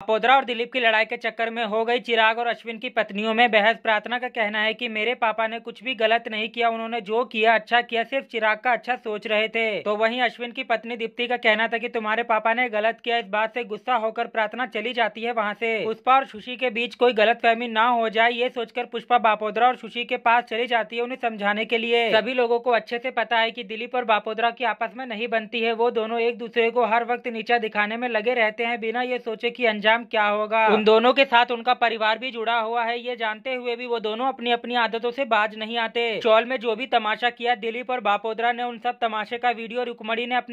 पापोदरा और दिलीप की लड़ाई के चक्कर में हो गई चिराग और अश्विन की पत्नियों में बहस प्रार्थना का कहना है कि मेरे पापा ने कुछ भी गलत नहीं किया उन्होंने जो किया अच्छा किया सिर्फ चिराग का अच्छा सोच रहे थे तो वहीं अश्विन की पत्नी दीप्ति का कहना था कि तुम्हारे पापा ने गलत किया इस बात से गुस्सा होकर प्रार्थना चली जाती है वहाँ से पुष्पा और सुशी के बीच कोई गलत फहमी न हो जाए ये सोचकर पुष्पा बापोदरा और खुशी के पास चली जाती है उन्हें समझाने के लिए सभी लोगो को अच्छे से पता है की दिलीप और बापोदरा की आपस में नहीं बनती है वो दोनों एक दूसरे को हर वक्त नीचा दिखाने में लगे रहते हैं बिना ये सोचे की अंजाम अंजाम क्या होगा उन दोनों के साथ उनका परिवार भी जुड़ा हुआ है ये जानते हुए भी वो दोनों अपनी अपनी आदतों से बाज नहीं आते चौल में जो भी तमाशा किया दिलीप और बापोदरा ने उन सब तमाशे का वीडियो रुकमणी ने अपने